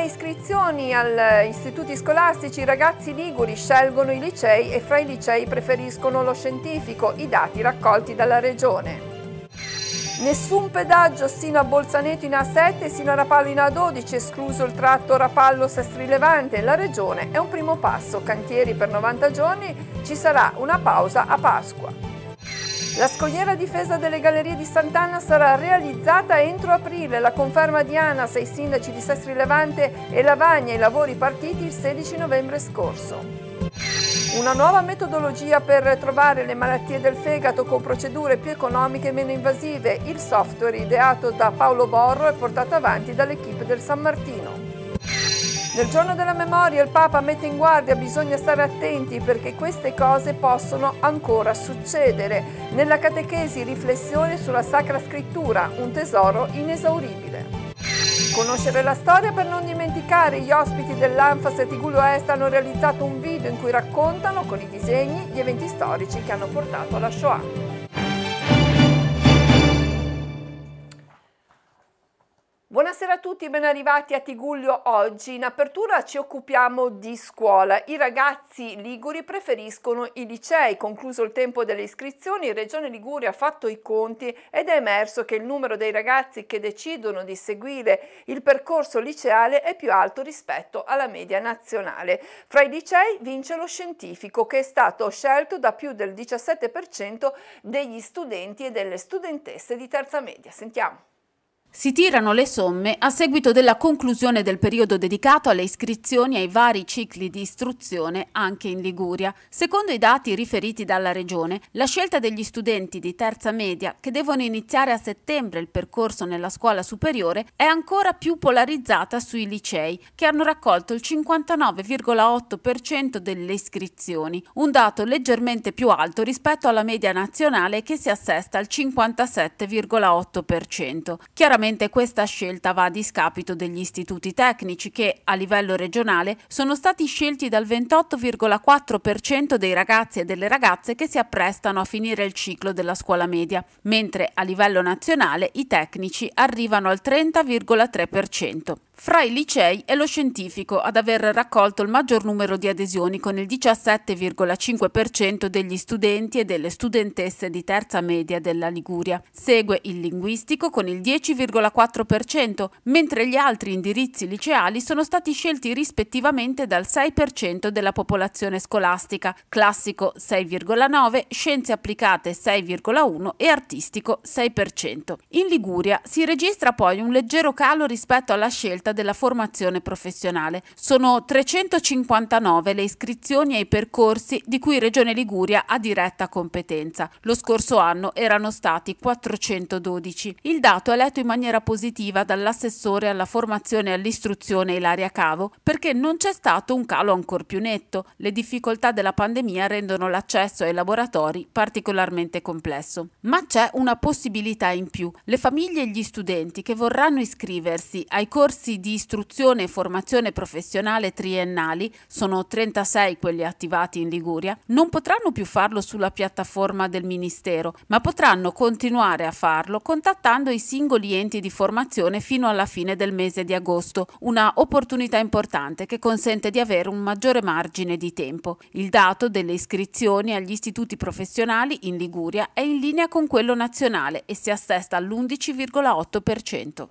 le iscrizioni agli istituti scolastici i ragazzi liguri scelgono i licei e fra i licei preferiscono lo scientifico, i dati raccolti dalla regione. Nessun pedaggio sino a Bolzaneto in A7 e sino a Rapallo in A12, escluso il tratto Rapallo-Sestrilevante. La regione è un primo passo, cantieri per 90 giorni, ci sarà una pausa a Pasqua. La scogliera a difesa delle gallerie di Sant'Anna sarà realizzata entro aprile, la conferma di ANAS ai sindaci di Sestri Levante e Lavagna, i lavori partiti il 16 novembre scorso. Una nuova metodologia per trovare le malattie del fegato con procedure più economiche e meno invasive, il software ideato da Paolo Borro e portato avanti dall'equipe del San Martino. Nel giorno della memoria il Papa mette in guardia, bisogna stare attenti perché queste cose possono ancora succedere. Nella catechesi riflessione sulla Sacra Scrittura, un tesoro inesauribile. Conoscere la storia per non dimenticare, gli ospiti dell'Anfas e Tigulo Est hanno realizzato un video in cui raccontano con i disegni gli eventi storici che hanno portato alla Shoah. Buonasera a tutti, ben arrivati a Tiguglio oggi. In apertura ci occupiamo di scuola. I ragazzi liguri preferiscono i licei. Concluso il tempo delle iscrizioni, Regione Liguria ha fatto i conti ed è emerso che il numero dei ragazzi che decidono di seguire il percorso liceale è più alto rispetto alla media nazionale. Fra i licei vince lo scientifico che è stato scelto da più del 17% degli studenti e delle studentesse di terza media. Sentiamo. Si tirano le somme a seguito della conclusione del periodo dedicato alle iscrizioni ai vari cicli di istruzione anche in Liguria. Secondo i dati riferiti dalla Regione, la scelta degli studenti di terza media che devono iniziare a settembre il percorso nella scuola superiore è ancora più polarizzata sui licei, che hanno raccolto il 59,8% delle iscrizioni, un dato leggermente più alto rispetto alla media nazionale che si assesta al 57,8%. Chiaramente Ovviamente questa scelta va a discapito degli istituti tecnici che, a livello regionale, sono stati scelti dal 28,4% dei ragazzi e delle ragazze che si apprestano a finire il ciclo della scuola media, mentre a livello nazionale i tecnici arrivano al 30,3%. Fra i licei è lo scientifico ad aver raccolto il maggior numero di adesioni con il 17,5% degli studenti e delle studentesse di terza media della Liguria. Segue il linguistico con il 10,5%. 6,4%, mentre gli altri indirizzi liceali sono stati scelti rispettivamente dal 6% della popolazione scolastica, classico 6,9, scienze applicate 6,1 e artistico 6%. In Liguria si registra poi un leggero calo rispetto alla scelta della formazione professionale. Sono 359 le iscrizioni ai percorsi di cui Regione Liguria ha diretta competenza. Lo scorso anno erano stati 412. Il dato è letto in maniera maniera positiva dall'assessore alla formazione e all'istruzione Ilaria Cavo, perché non c'è stato un calo ancor più netto. Le difficoltà della pandemia rendono l'accesso ai laboratori particolarmente complesso. Ma c'è una possibilità in più. Le famiglie e gli studenti che vorranno iscriversi ai corsi di istruzione e formazione professionale triennali, sono 36 quelli attivati in Liguria, non potranno più farlo sulla piattaforma del Ministero, ma potranno continuare a farlo contattando i singoli enti correnti di formazione fino alla fine del mese di agosto, una opportunità importante che consente di avere un maggiore margine di tempo. Il dato delle iscrizioni agli istituti professionali in Liguria è in linea con quello nazionale e si assesta all'11,8%.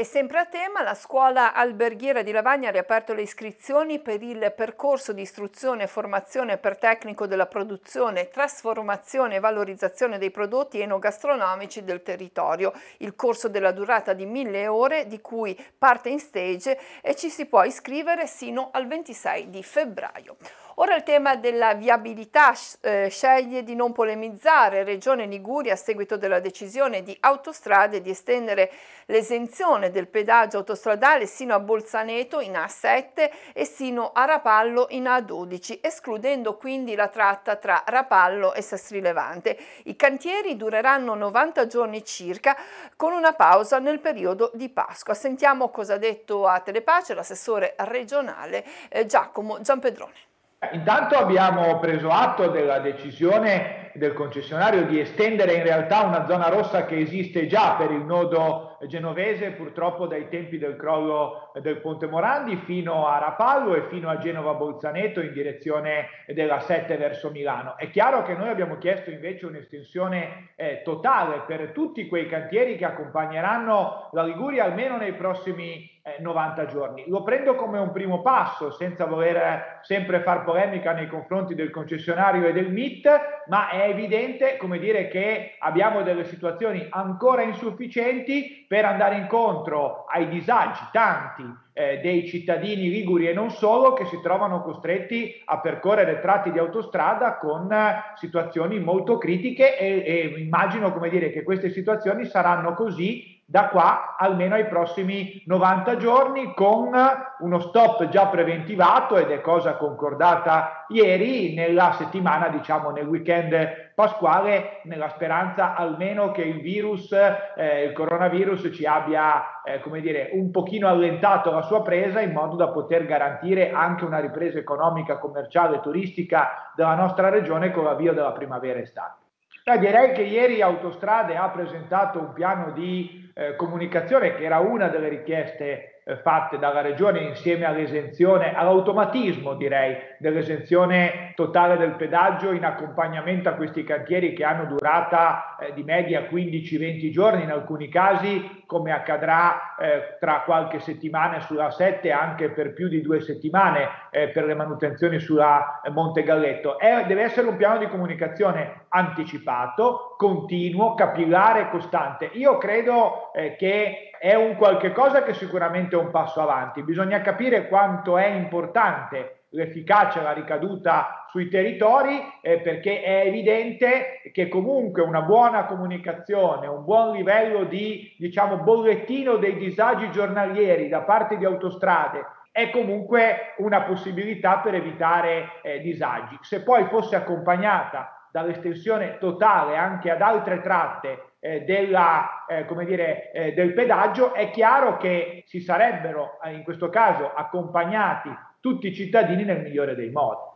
E sempre a tema, la scuola alberghiera di Lavagna ha riaperto le iscrizioni per il percorso di istruzione e formazione per tecnico della produzione, trasformazione e valorizzazione dei prodotti enogastronomici del territorio. Il corso della durata di mille ore, di cui parte in stage e ci si può iscrivere sino al 26 di febbraio. Ora il tema della viabilità eh, sceglie di non polemizzare Regione Liguria a seguito della decisione di autostrade di estendere l'esenzione del pedaggio autostradale sino a Bolzaneto in A7 e sino a Rapallo in A12, escludendo quindi la tratta tra Rapallo e Sestri Levante. I cantieri dureranno 90 giorni circa con una pausa nel periodo di Pasqua. Sentiamo cosa ha detto a Telepace l'assessore regionale eh, Giacomo Giampedrone. Eh, intanto abbiamo preso atto della decisione del concessionario di estendere in realtà una zona rossa che esiste già per il nodo genovese purtroppo dai tempi del crollo del Ponte Morandi fino a Rapallo e fino a Genova Bolzaneto in direzione della 7 verso Milano. È chiaro che noi abbiamo chiesto invece un'estensione eh, totale per tutti quei cantieri che accompagneranno la Liguria almeno nei prossimi 90 eh, giorni. Lo prendo come un primo passo, senza voler sempre far polemica nei confronti del concessionario e del MIT, ma è evidente, come dire, che abbiamo delle situazioni ancora insufficienti per andare incontro ai disagi tanti eh, dei cittadini liguri e non solo che si trovano costretti a percorrere tratti di autostrada con eh, situazioni molto critiche e, e immagino dire, che queste situazioni saranno così da qua almeno ai prossimi 90 giorni con uno stop già preventivato ed è cosa concordata ieri nella settimana, diciamo nel weekend pasquale, nella speranza almeno che il virus, eh, il coronavirus ci abbia, eh, come dire, un pochino allentato la sua presa in modo da poter garantire anche una ripresa economica, commerciale e turistica della nostra regione con l'avvio della primavera estate. Beh, direi che ieri Autostrade ha presentato un piano di eh, comunicazione che era una delle richieste eh, fatte dalla regione insieme all'esenzione, all'automatismo direi, dell'esenzione totale del pedaggio in accompagnamento a questi cantieri che hanno durata eh, di media 15-20 giorni, in alcuni casi come accadrà eh, tra qualche settimana sulla 7 anche per più di due settimane eh, per le manutenzioni sulla Monte Galletto. È, deve essere un piano di comunicazione anticipato, continuo, capillare e costante. Io credo eh, che è un qualche cosa che sicuramente è un passo avanti. Bisogna capire quanto è importante l'efficacia, la ricaduta sui territori, eh, perché è evidente che comunque una buona comunicazione, un buon livello di diciamo, bollettino dei disagi giornalieri da parte di autostrade è comunque una possibilità per evitare eh, disagi. Se poi fosse accompagnata dall'estensione totale anche ad altre tratte eh, della, eh, dire, eh, del pedaggio, è chiaro che si sarebbero eh, in questo caso accompagnati tutti i cittadini nel migliore dei modi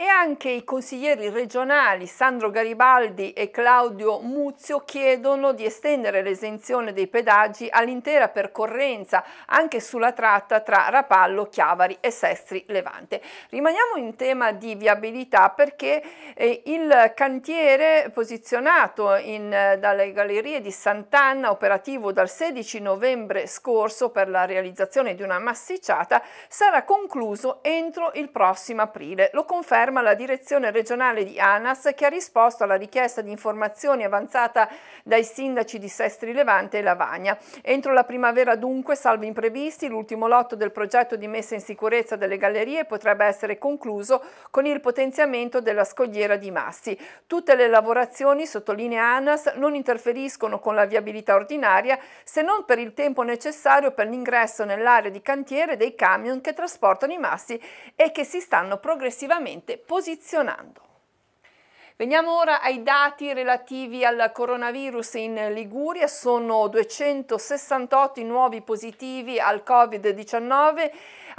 e anche i consiglieri regionali Sandro Garibaldi e Claudio Muzio chiedono di estendere l'esenzione dei pedaggi all'intera percorrenza, anche sulla tratta tra Rapallo, Chiavari e Sestri Levante. Rimaniamo in tema di viabilità perché eh, il cantiere posizionato in, eh, dalle gallerie di Sant'Anna, operativo dal 16 novembre scorso per la realizzazione di una massicciata, sarà concluso entro il prossimo aprile. Lo conferma conferma la direzione regionale di ANAS che ha risposto alla richiesta di informazioni avanzata dai sindaci di Sestri Levante e Lavagna. Entro la primavera dunque, salvo imprevisti, l'ultimo lotto del progetto di messa in sicurezza delle gallerie potrebbe essere concluso con il potenziamento della scogliera di Massi. Tutte le lavorazioni, sottolinea ANAS, non interferiscono con la viabilità ordinaria se non per il tempo necessario per l'ingresso nell'area di cantiere dei camion che trasportano i massi e che si stanno progressivamente posizionando. Veniamo ora ai dati relativi al coronavirus in Liguria. Sono 268 i nuovi positivi al Covid-19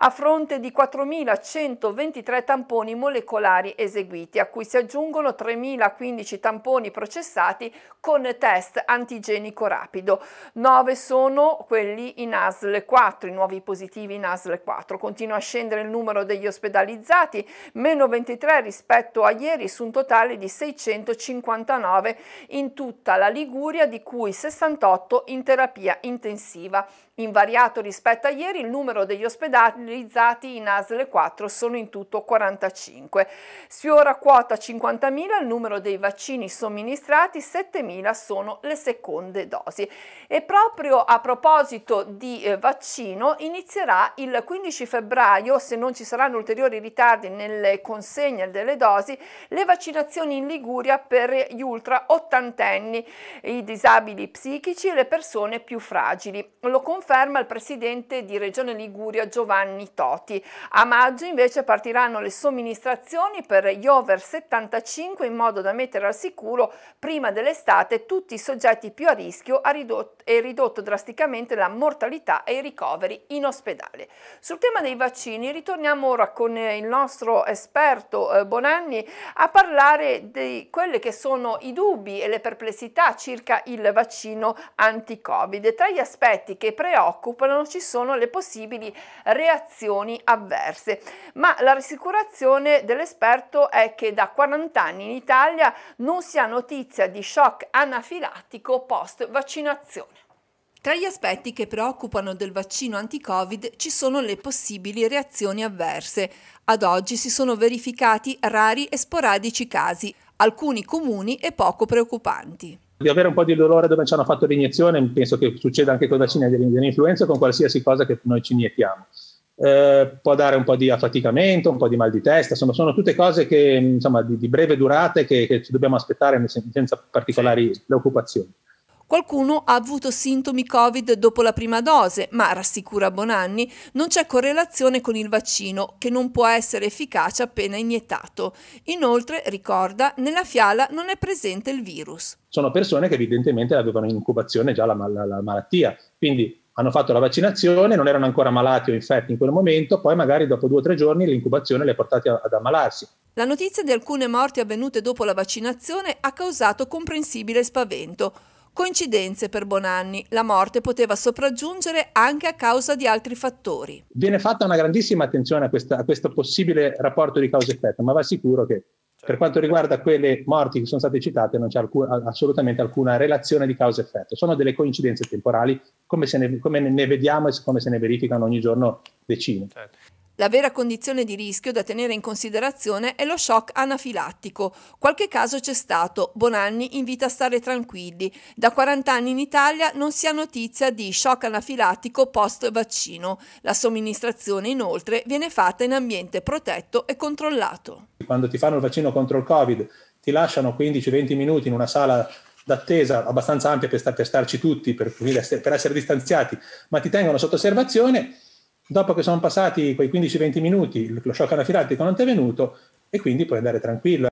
a fronte di 4.123 tamponi molecolari eseguiti, a cui si aggiungono 3.015 tamponi processati con test antigenico rapido. 9 sono quelli in ASL 4, i nuovi positivi in ASL 4. Continua a scendere il numero degli ospedalizzati, meno 23 rispetto a ieri, su un totale di 659 in tutta la Liguria, di cui 68 in terapia intensiva Invariato rispetto a ieri, il numero degli ospedalizzati in ASL 4 sono in tutto 45. Sfiora quota 50.000 il numero dei vaccini somministrati, 7.000 sono le seconde dosi. E proprio a proposito di eh, vaccino, inizierà il 15 febbraio, se non ci saranno ulteriori ritardi nelle consegne delle dosi, le vaccinazioni in Liguria per gli ultra ottantenni, i disabili psichici e le persone più fragili. Lo confermo conferma il presidente di Regione Liguria Giovanni Toti. A maggio invece partiranno le somministrazioni per gli over 75 in modo da mettere al sicuro prima dell'estate tutti i soggetti più a rischio e ridotto drasticamente la mortalità e i ricoveri in ospedale. Sul tema dei vaccini ritorniamo ora con eh, il nostro esperto eh, Bonanni a parlare di quelli che sono i dubbi e le perplessità circa il vaccino anti-Covid. Tra gli aspetti che preoccupano preoccupano ci sono le possibili reazioni avverse, ma la rassicurazione dell'esperto è che da 40 anni in Italia non si ha notizia di shock anafilattico post vaccinazione. Tra gli aspetti che preoccupano del vaccino anti-Covid ci sono le possibili reazioni avverse. Ad oggi si sono verificati rari e sporadici casi, alcuni comuni e poco preoccupanti di avere un po' di dolore dove ci hanno fatto l'iniezione, penso che succeda anche con la Cina dell'influenza o con qualsiasi cosa che noi ci iniettiamo. Eh, può dare un po' di affaticamento, un po' di mal di testa, sono, sono tutte cose che, insomma, di, di, breve durata che, che ci dobbiamo aspettare senza particolari preoccupazioni. Sì. Qualcuno ha avuto sintomi Covid dopo la prima dose, ma rassicura Bonanni, non c'è correlazione con il vaccino che non può essere efficace appena iniettato. Inoltre, ricorda, nella fiala non è presente il virus. Sono persone che evidentemente avevano in incubazione già la, la, la malattia, quindi hanno fatto la vaccinazione, non erano ancora malati o infetti in quel momento, poi magari dopo due o tre giorni l'incubazione li ha portati ad ammalarsi. La notizia di alcune morti avvenute dopo la vaccinazione ha causato comprensibile spavento. Coincidenze per Bonanni, la morte poteva sopraggiungere anche a causa di altri fattori. Viene fatta una grandissima attenzione a, questa, a questo possibile rapporto di causa-effetto, ma va sicuro che certo. per quanto riguarda quelle morti che sono state citate non c'è alcun, assolutamente alcuna relazione di causa-effetto, sono delle coincidenze temporali come, ne, come ne vediamo e come se ne verificano ogni giorno decine. Certo. La vera condizione di rischio da tenere in considerazione è lo shock anafilattico. Qualche caso c'è stato, Bonanni invita a stare tranquilli. Da 40 anni in Italia non si ha notizia di shock anafilattico post vaccino. La somministrazione inoltre viene fatta in ambiente protetto e controllato. Quando ti fanno il vaccino contro il Covid ti lasciano 15-20 minuti in una sala d'attesa abbastanza ampia per, star, per starci tutti, per, per essere distanziati, ma ti tengono sotto osservazione Dopo che sono passati quei 15-20 minuti, lo shock anafilattico non ti è venuto e quindi puoi andare tranquillo.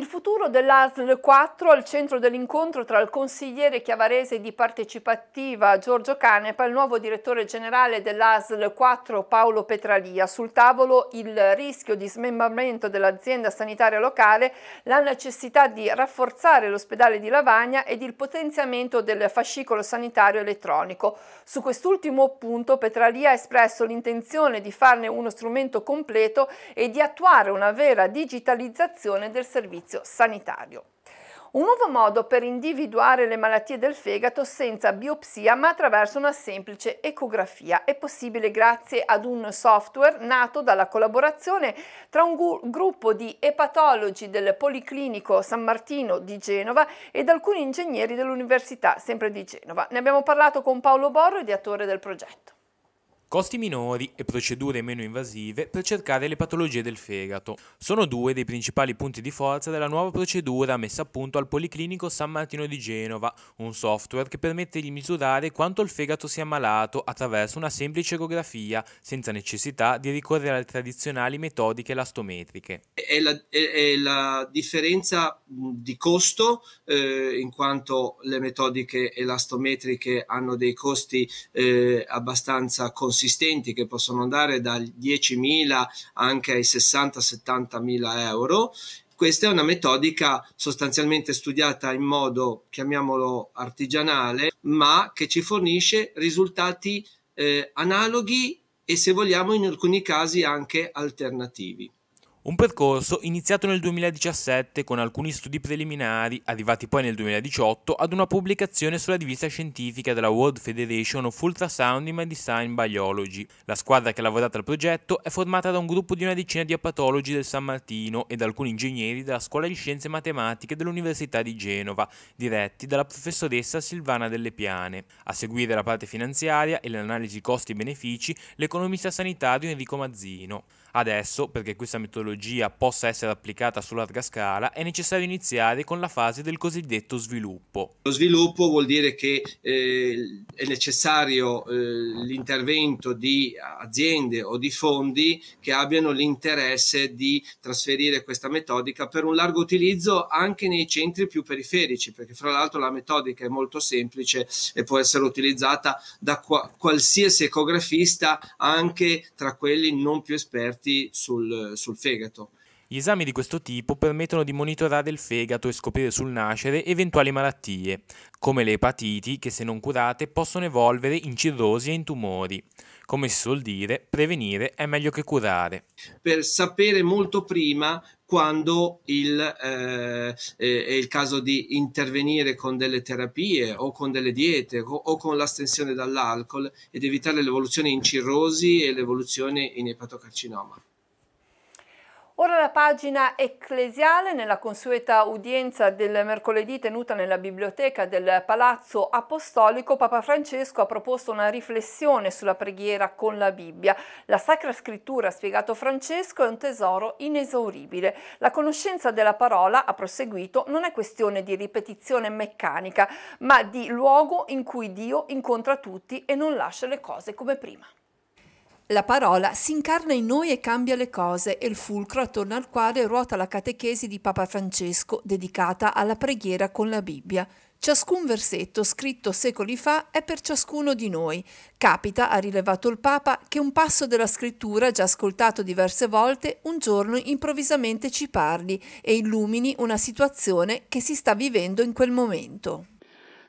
Il futuro dell'ASL 4 al centro dell'incontro tra il consigliere chiavarese di partecipativa Giorgio Canepa e il nuovo direttore generale dell'ASL 4 Paolo Petralia. Sul tavolo il rischio di smembramento dell'azienda sanitaria locale, la necessità di rafforzare l'ospedale di Lavagna ed il potenziamento del fascicolo sanitario elettronico. Su quest'ultimo punto Petralia ha espresso l'intenzione di farne uno strumento completo e di attuare una vera digitalizzazione del servizio servizio sanitario. Un nuovo modo per individuare le malattie del fegato senza biopsia ma attraverso una semplice ecografia è possibile grazie ad un software nato dalla collaborazione tra un gruppo di epatologi del Policlinico San Martino di Genova ed alcuni ingegneri dell'Università sempre di Genova. Ne abbiamo parlato con Paolo Borro, ideatore del progetto costi minori e procedure meno invasive per cercare le patologie del fegato. Sono due dei principali punti di forza della nuova procedura messa a punto al Policlinico San Martino di Genova, un software che permette di misurare quanto il fegato sia malato attraverso una semplice ecografia, senza necessità di ricorrere alle tradizionali metodiche elastometriche. È la, è, è la differenza di costo, eh, in quanto le metodiche elastometriche hanno dei costi eh, abbastanza considerevoli consistenti che possono andare dai 10.000 anche ai 60-70.000 euro. Questa è una metodica sostanzialmente studiata in modo, chiamiamolo artigianale, ma che ci fornisce risultati eh, analoghi e se vogliamo in alcuni casi anche alternativi. Un percorso iniziato nel 2017 con alcuni studi preliminari, arrivati poi nel 2018 ad una pubblicazione sulla rivista scientifica della World Federation of Ultrasound in Medicine Biology. La squadra che ha lavorato al progetto è formata da un gruppo di una decina di apatologi del San Martino e da alcuni ingegneri della Scuola di Scienze Matematiche dell'Università di Genova, diretti dalla professoressa Silvana Delle Piane. A seguire la parte finanziaria e l'analisi costi-benefici l'economista sanitario Enrico Mazzino. Adesso, perché questa metodologia possa essere applicata su larga scala, è necessario iniziare con la fase del cosiddetto sviluppo. Lo sviluppo vuol dire che eh, è necessario eh, l'intervento di aziende o di fondi che abbiano l'interesse di trasferire questa metodica per un largo utilizzo anche nei centri più periferici, perché fra l'altro la metodica è molto semplice e può essere utilizzata da qua- qualsiasi ecografista anche tra quelli non più esperti incerti sul, sul fegato. Gli esami di questo tipo permettono di monitorare il fegato e scoprire sul nascere eventuali malattie, come le epatiti che se non curate possono evolvere in cirrosi e in tumori. Come si suol dire, prevenire è meglio che curare. Per sapere molto prima quando il, eh, è il caso di intervenire con delle terapie o con delle diete o, o con l'astensione dall'alcol ed evitare l'evoluzione in cirrosi e l'evoluzione in epatocarcinoma. Ora la pagina ecclesiale nella consueta udienza del mercoledì tenuta nella biblioteca del Palazzo Apostolico Papa Francesco ha proposto una riflessione sulla preghiera con la Bibbia. La Sacra Scrittura, ha spiegato Francesco, è un tesoro inesauribile. La conoscenza della parola, ha proseguito, non è questione di ripetizione meccanica, ma di luogo in cui Dio incontra tutti e non lascia le cose come prima. La parola si incarna in noi e cambia le cose, è il fulcro attorno al quale ruota la catechesi di Papa Francesco, dedicata alla preghiera con la Bibbia. Ciascun versetto scritto secoli fa è per ciascuno di noi. Capita, ha rilevato il Papa, che un passo della scrittura già ascoltato diverse volte un giorno improvvisamente ci parli e illumini una situazione che si sta vivendo in quel momento.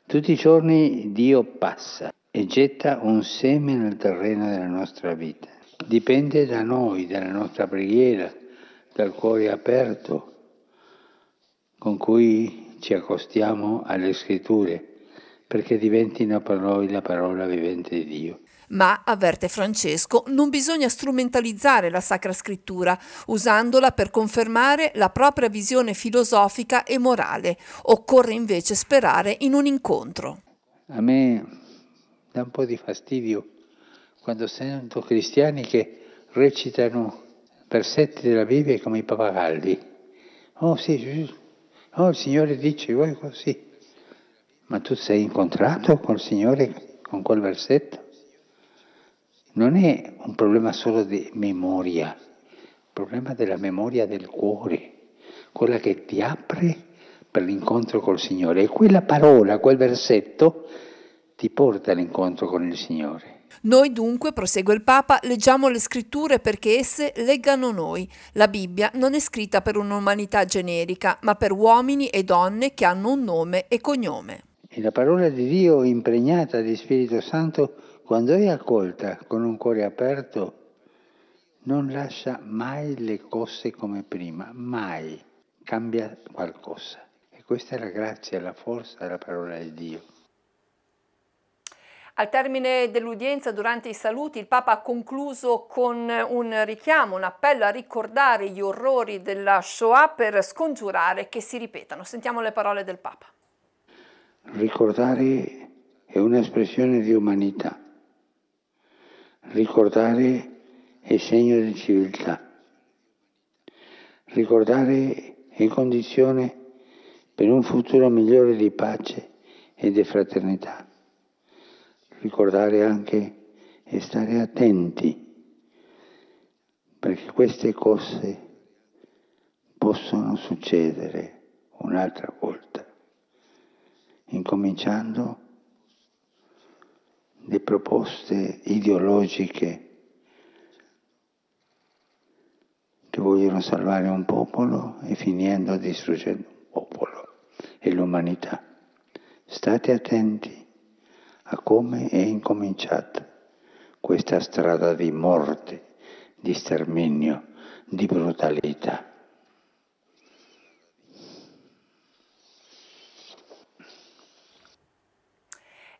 Tutti i giorni Dio passa e getta un seme nel terreno della nostra vita. Dipende da noi, dalla nostra preghiera, dal cuore aperto con cui ci accostiamo alle scritture perché diventino per noi la parola vivente di Dio. Ma, avverte Francesco, non bisogna strumentalizzare la Sacra Scrittura, usandola per confermare la propria visione filosofica e morale. Occorre invece sperare in un incontro. A me dà un po' di fastidio quando sento cristiani che recitano versetti della Bibbia come i papagalli. Oh sì, oh, il Signore dice, voi così. Ma tu sei incontrato col Signore con quel versetto? Non è un problema solo di memoria, il problema della memoria del cuore, quella che ti apre per l'incontro col Signore. E quella parola, quel versetto, ti porta all'incontro con il Signore. Noi dunque, prosegue il Papa, leggiamo le scritture perché esse leggano noi. La Bibbia non è scritta per un'umanità generica, ma per uomini e donne che hanno un nome e cognome. E la parola di Dio impregnata di Spirito Santo, quando è accolta con un cuore aperto, non lascia mai le cose come prima, mai cambia qualcosa. E questa è la grazia, la forza della parola di Dio. Al termine dell'udienza durante i saluti il Papa ha concluso con un richiamo, un appello a ricordare gli orrori della Shoah per scongiurare che si ripetano. Sentiamo le parole del Papa. Ricordare è un'espressione di umanità. Ricordare è segno di civiltà. Ricordare è condizione per un futuro migliore di pace e di fraternità ricordare anche e stare attenti, perché queste cose possono succedere un'altra volta, incominciando le proposte ideologiche che vogliono salvare un popolo e finendo distruggendo un popolo e l'umanità. State attenti a come è incominciata questa strada di morte, di sterminio, di brutalità.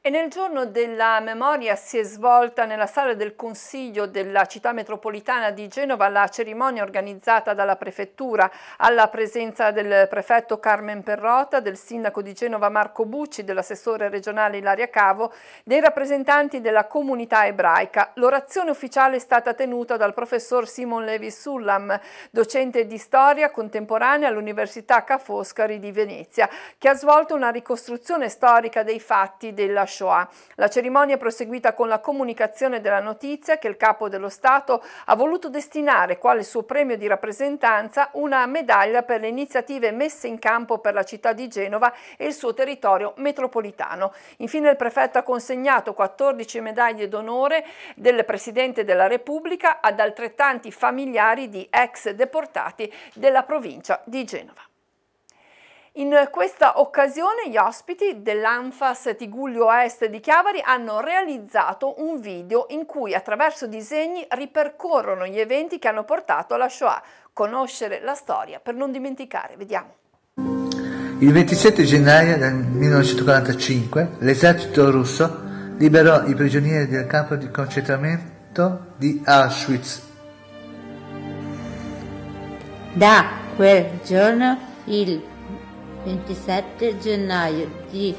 E nel giorno della memoria si è svolta nella sala del Consiglio della città metropolitana di Genova la cerimonia organizzata dalla prefettura alla presenza del prefetto Carmen Perrota, del sindaco di Genova Marco Bucci, dell'assessore regionale Ilaria Cavo, dei rappresentanti della comunità ebraica. L'orazione ufficiale è stata tenuta dal professor Simon Levi Sullam, docente di storia contemporanea all'Università Ca' Foscari di Venezia, che ha svolto una ricostruzione storica dei fatti della Shoah. La cerimonia è proseguita con la comunicazione della notizia che il capo dello Stato ha voluto destinare quale suo premio di rappresentanza una medaglia per le iniziative messe in campo per la città di Genova e il suo territorio metropolitano. Infine il prefetto ha consegnato 14 medaglie d'onore del Presidente della Repubblica ad altrettanti familiari di ex deportati della provincia di Genova. In questa occasione gli ospiti dell'Anfas Tigullio Est di Chiavari hanno realizzato un video in cui attraverso disegni ripercorrono gli eventi che hanno portato alla Shoah. Conoscere la storia per non dimenticare. Vediamo. Il 27 gennaio del 1945 l'esercito russo liberò i prigionieri del campo di concentramento di Auschwitz. Da quel giorno il 27 gennaio di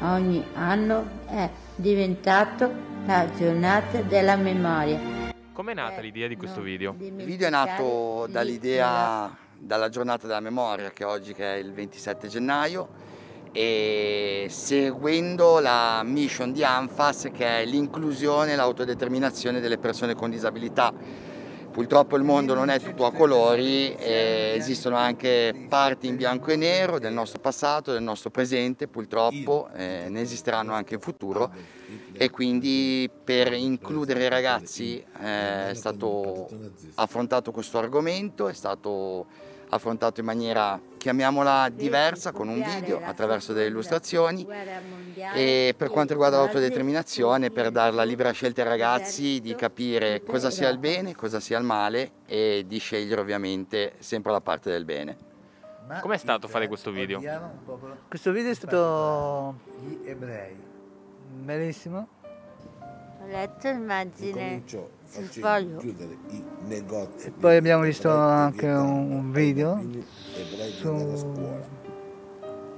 ogni anno è diventato la giornata della memoria. Come è nata eh, l'idea di questo video? Il video è nato dall'idea, dalla giornata della memoria che oggi che è il 27 gennaio e seguendo la mission di ANFAS che è l'inclusione e l'autodeterminazione delle persone con disabilità Purtroppo il mondo non è tutto a colori, eh, esistono anche parti in bianco e nero del nostro passato, del nostro presente, purtroppo eh, ne esisteranno anche in futuro e quindi per includere i ragazzi eh, è stato affrontato questo argomento, è stato affrontato in maniera chiamiamola diversa con un video attraverso delle illustrazioni e per quanto riguarda l'autodeterminazione per dare la libera scelta ai ragazzi di capire cosa sia il bene, cosa sia il male e di scegliere ovviamente sempre la parte del bene. Com'è stato fare questo video? Questo video è stato gli ebrei. Benissimo. Ho letto l'immagine. Incomincio se sbaglio. E poi abbiamo visto anche un video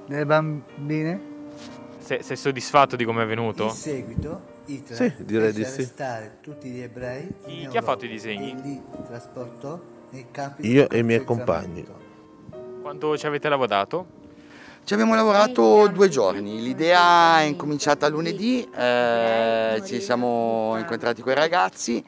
delle bambine. Sei, sei soddisfatto di come è venuto? In seguito Hitler sì, direi di sì. tutti gli ebrei chi, chi ha fatto i disegni? E li trasportò nei campi Io e i miei compagni. Quanto ci avete lavorato? Ci abbiamo lavorato due giorni, l'idea è incominciata lunedì, eh, ci siamo incontrati con i ragazzi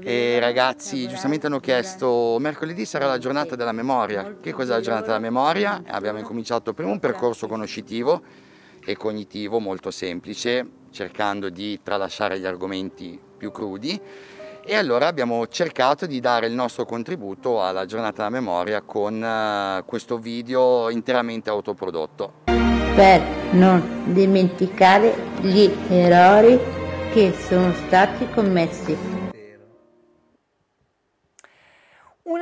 e i ragazzi giustamente hanno chiesto mercoledì sarà la giornata della memoria, che cos'è la giornata della memoria? Abbiamo incominciato prima un percorso conoscitivo e cognitivo molto semplice, cercando di tralasciare gli argomenti più crudi e allora abbiamo cercato di dare il nostro contributo alla giornata della memoria con eh, questo video interamente autoprodotto. Per non dimenticare gli errori che sono stati commessi.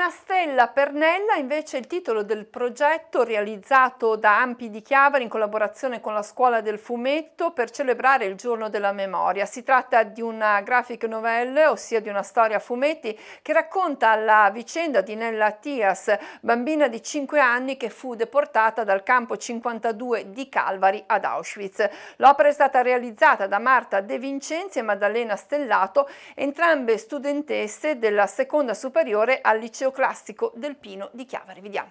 Monastella Pernella invece è il titolo del progetto realizzato da Ampi di Chiavari in collaborazione con la Scuola del Fumetto per celebrare il Giorno della Memoria. Si tratta di una graphic novel, ossia di una storia a fumetti, che racconta la vicenda di Nella Tias, bambina di 5 anni che fu deportata dal campo 52 di Calvari ad Auschwitz. L'opera è stata realizzata da Marta De Vincenzi e Maddalena Stellato, entrambe studentesse della seconda superiore al liceo classico del Pino di Chiavari. Vediamo.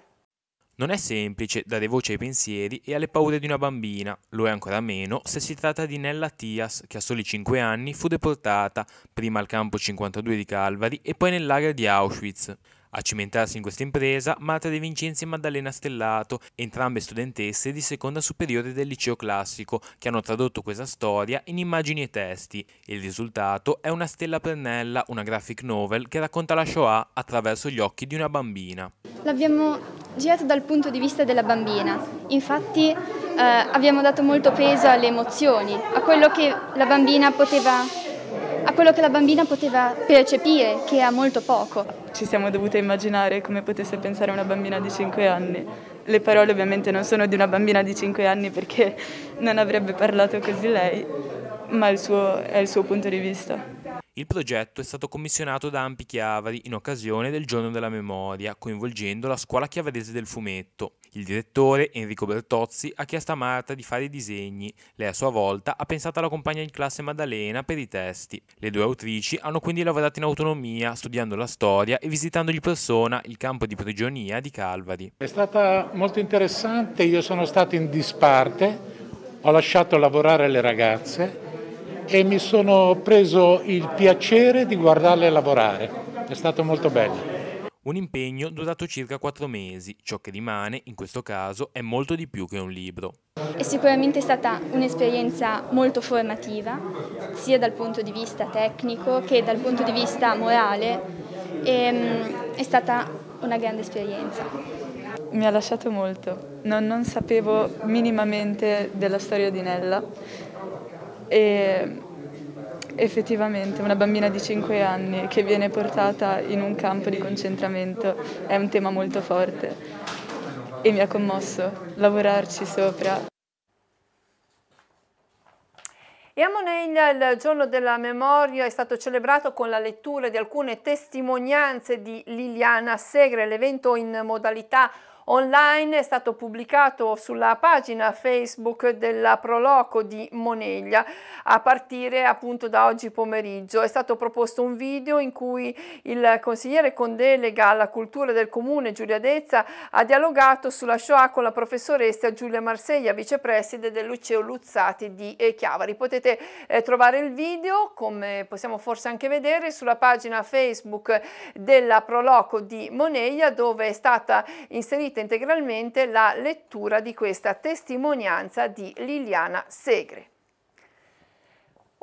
Non è semplice dare voce ai pensieri e alle paure di una bambina, lo è ancora meno se si tratta di Nella Tias, che a soli 5 anni fu deportata, prima al campo 52 di Calvari e poi nell'area di Auschwitz. A cimentarsi in questa impresa, Marta De Vincenzi e Maddalena Stellato, entrambe studentesse di seconda superiore del liceo classico, che hanno tradotto questa storia in immagini e testi. Il risultato è una stella pennella, una graphic novel che racconta la Shoah attraverso gli occhi di una bambina. L'abbiamo girato dal punto di vista della bambina, infatti eh, abbiamo dato molto peso alle emozioni, a quello che la bambina poteva a quello che la bambina poteva percepire, che era molto poco. Ci siamo dovute immaginare come potesse pensare una bambina di 5 anni. Le parole ovviamente non sono di una bambina di 5 anni perché non avrebbe parlato così lei, ma il suo, è il suo punto di vista. Il progetto è stato commissionato da Ampi Chiavari in occasione del Giorno della Memoria, coinvolgendo la scuola chiavarese del fumetto. Il direttore, Enrico Bertozzi, ha chiesto a Marta di fare i disegni. Lei a sua volta ha pensato alla compagna di classe Maddalena per i testi. Le due autrici hanno quindi lavorato in autonomia, studiando la storia e visitando di persona il campo di prigionia di Calvari. È stata molto interessante, io sono stato in disparte, ho lasciato lavorare le ragazze e mi sono preso il piacere di guardarle lavorare. È stato molto bello. Un impegno durato circa quattro mesi, ciò che rimane, in questo caso, è molto di più che un libro. È sicuramente stata un'esperienza molto formativa, sia dal punto di vista tecnico che dal punto di vista morale, e, mm, è stata una grande esperienza. Mi ha lasciato molto, non, non sapevo minimamente della storia di Nella e Effettivamente una bambina di 5 anni che viene portata in un campo di concentramento è un tema molto forte e mi ha commosso lavorarci sopra. E a Moneglia il giorno della memoria è stato celebrato con la lettura di alcune testimonianze di Liliana Segre, l'evento in modalità Online è stato pubblicato sulla pagina Facebook della Proloco di Moneglia a partire appunto da oggi pomeriggio. È stato proposto un video in cui il consigliere con delega alla cultura del comune Giulia Dezza ha dialogato sulla Shoah con la professoressa Giulia Marseglia, vicepreside del Luceo Luzzati di eh, Chiavari. Potete eh, trovare il video, come possiamo forse anche vedere, sulla pagina Facebook della Proloco di Moneglia dove è stata inserita sentite integralmente la lettura di questa testimonianza di Liliana Segre.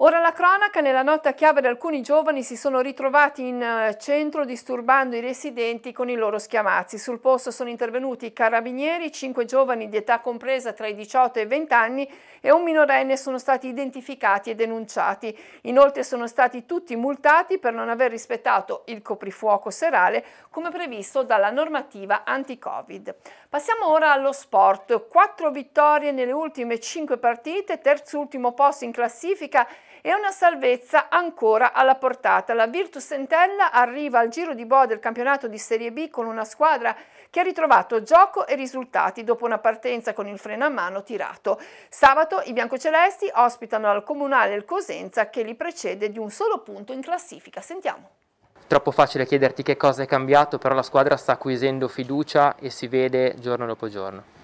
Ora la cronaca, nella notte a Chiavari alcuni giovani si sono ritrovati in eh, centro disturbando i residenti con i loro schiamazzi. Sul posto sono intervenuti i carabinieri, cinque giovani di età compresa tra i 18 e i 20 anni e un minorenne sono stati identificati e denunciati. Inoltre sono stati tutti multati per non aver rispettato il coprifuoco serale come previsto dalla normativa anti-Covid. Passiamo ora allo sport. Quattro vittorie nelle ultime cinque partite, terzultimo posto in classifica e una salvezza ancora alla portata. La Virtus Entella arriva al giro di boa del campionato di Serie B con una squadra che ha ritrovato gioco e risultati dopo una partenza con il freno a mano tirato. Sabato i biancocelesti ospitano al Comunale il Cosenza che li precede di un solo punto in classifica. Sentiamo. Troppo facile chiederti che cosa è cambiato, però la squadra sta acquisendo fiducia e si vede giorno dopo giorno.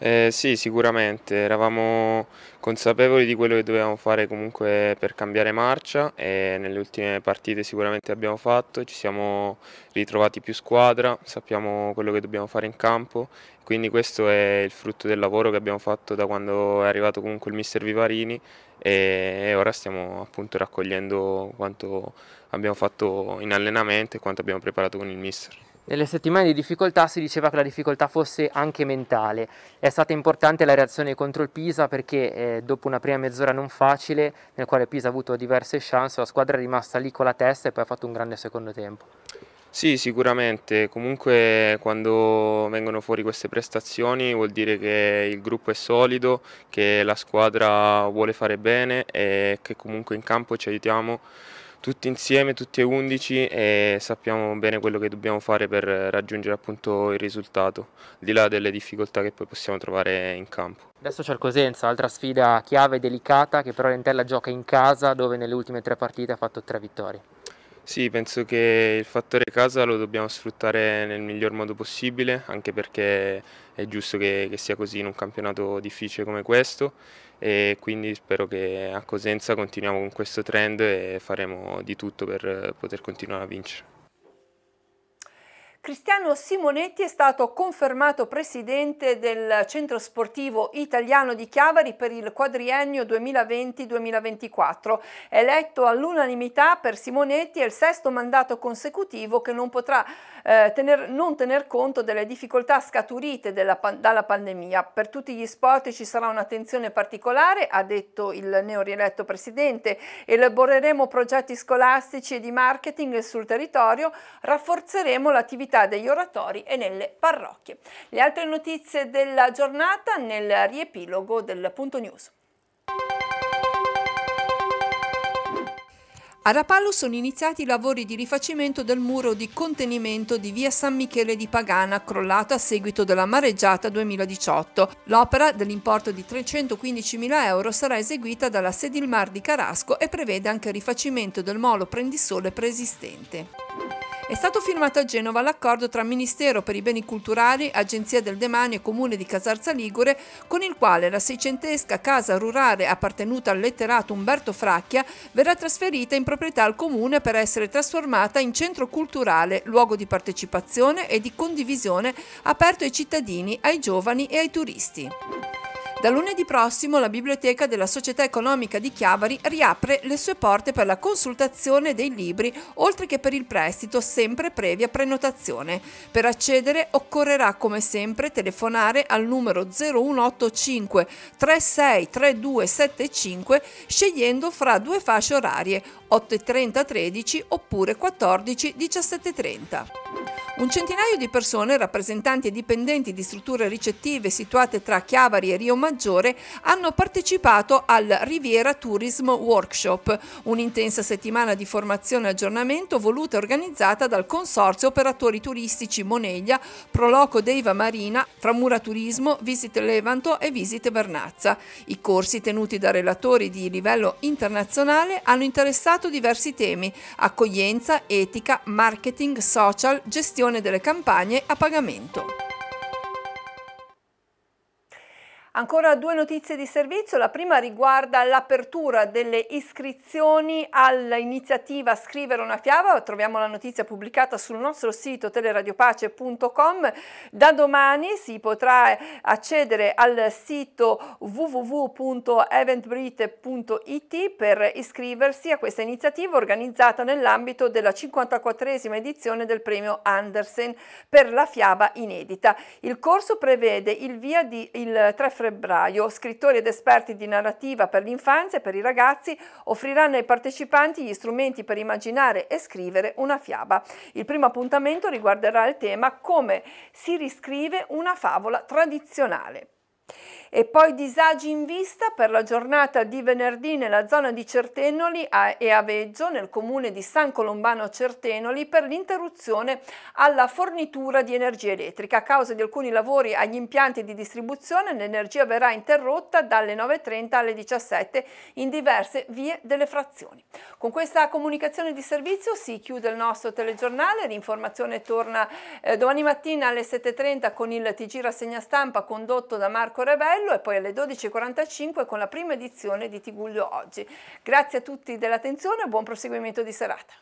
Eh, sì, sicuramente, eravamo consapevoli di quello che dovevamo fare comunque per cambiare marcia e nelle ultime partite sicuramente abbiamo fatto, ci siamo ritrovati più squadra, sappiamo quello che dobbiamo fare in campo, quindi questo è il frutto del lavoro che abbiamo fatto da quando è arrivato comunque il mister Vivarini e ora stiamo appunto raccogliendo quanto abbiamo fatto in allenamento e quanto abbiamo preparato con il mister. Nelle settimane di difficoltà si diceva che la difficoltà fosse anche mentale. È stata importante la reazione contro il Pisa perché eh, dopo una prima mezz'ora non facile, nel quale Pisa ha avuto diverse chance, la squadra è rimasta lì con la testa e poi ha fatto un grande secondo tempo. Sì, sicuramente. Comunque quando vengono fuori queste prestazioni vuol dire che il gruppo è solido, che la squadra vuole fare bene e che comunque in campo ci aiutiamo tutti insieme, tutti e 11 e sappiamo bene quello che dobbiamo fare per raggiungere appunto il risultato, al di là delle difficoltà che poi possiamo trovare in campo. Adesso c'è il Cosenza, altra sfida chiave, e delicata, che però l'Entella gioca in casa dove nelle ultime tre partite ha fatto tre vittorie. Sì, penso che il fattore casa lo dobbiamo sfruttare nel miglior modo possibile, anche perché è giusto che, che sia così in un campionato difficile come questo e quindi spero che a Cosenza continuiamo con questo trend e faremo di tutto per poter continuare a vincere. Cristiano Simonetti è stato confermato presidente del Centro Sportivo Italiano di Chiavari per il quadriennio 2020-2024. Eletto all'unanimità per Simonetti è il sesto mandato consecutivo che non potrà eh, tener, non tener conto delle difficoltà scaturite della, dalla pandemia. Per tutti gli sport ci sarà un'attenzione particolare, ha detto il neorieletto presidente. Elaboreremo progetti scolastici e di marketing sul territorio, rafforzeremo l'attività comunità degli oratori e nelle parrocchie. Le altre notizie della giornata nel riepilogo del Punto News. A Rapallo sono iniziati i lavori di rifacimento del muro di contenimento di via San Michele di Pagana, crollato a seguito della mareggiata 2018. L'opera, dell'importo di 315.000 euro, sarà eseguita dalla Sedilmar di Carasco e prevede anche il rifacimento del molo prendisole preesistente. È stato firmato a Genova l'accordo tra Ministero per i Beni Culturali, Agenzia del Demanio e Comune di Casarza Ligure, con il quale la seicentesca casa rurale appartenuta al letterato Umberto Fracchia verrà trasferita in proprietà al Comune per essere trasformata in centro culturale, luogo di partecipazione e di condivisione aperto ai cittadini, ai giovani e ai turisti. Da lunedì prossimo la biblioteca della Società Economica di Chiavari riapre le sue porte per la consultazione dei libri, oltre che per il prestito, sempre previa prenotazione. Per accedere occorrerà come sempre telefonare al numero 0185 363275 scegliendo fra due fasce orarie 8.30 13 oppure 14.17.30. Un centinaio di persone, rappresentanti e dipendenti di strutture ricettive situate tra Chiavari e Rio Maggiore, hanno partecipato al Riviera Tourism Workshop, un'intensa settimana di formazione e aggiornamento voluta e organizzata dal Consorzio Operatori Turistici Moneglia, Proloco Deiva Marina, Framura Turismo, Visit Levanto e Visit Vernazza. I corsi tenuti da relatori di livello internazionale hanno interessato affrontato diversi temi, accoglienza, etica, marketing, social, gestione delle campagne a pagamento. Ancora due notizie di servizio, la prima riguarda l'apertura delle iscrizioni all'iniziativa Scrivere una fiaba, troviamo la notizia pubblicata sul nostro sito teleradiopace.com, da domani si potrà accedere al sito www.eventbrite.it per iscriversi a questa iniziativa organizzata nell'ambito della 54esima edizione del premio Andersen per la fiaba inedita. Il corso prevede il via di il 3 febbraio Febbraio, scrittori ed esperti di narrativa per l'infanzia e per i ragazzi offriranno ai partecipanti gli strumenti per immaginare e scrivere una fiaba. Il primo appuntamento riguarderà il tema come si riscrive una favola tradizionale. E poi disagi in vista per la giornata di venerdì nella zona di Certenoli e Aveggio nel comune di San Colombano Certenoli per l'interruzione alla fornitura di energia elettrica. A causa di alcuni lavori agli impianti di distribuzione l'energia verrà interrotta dalle 9.30 alle 17 in diverse vie delle frazioni. Con questa comunicazione di servizio si chiude il nostro telegiornale, l'informazione torna eh, domani mattina alle 7.30 con il TG Rassegna Stampa condotto da Marco Marco e poi alle 12.45 con la prima edizione di Tiguglio Oggi. Grazie a tutti dell'attenzione e buon proseguimento di serata.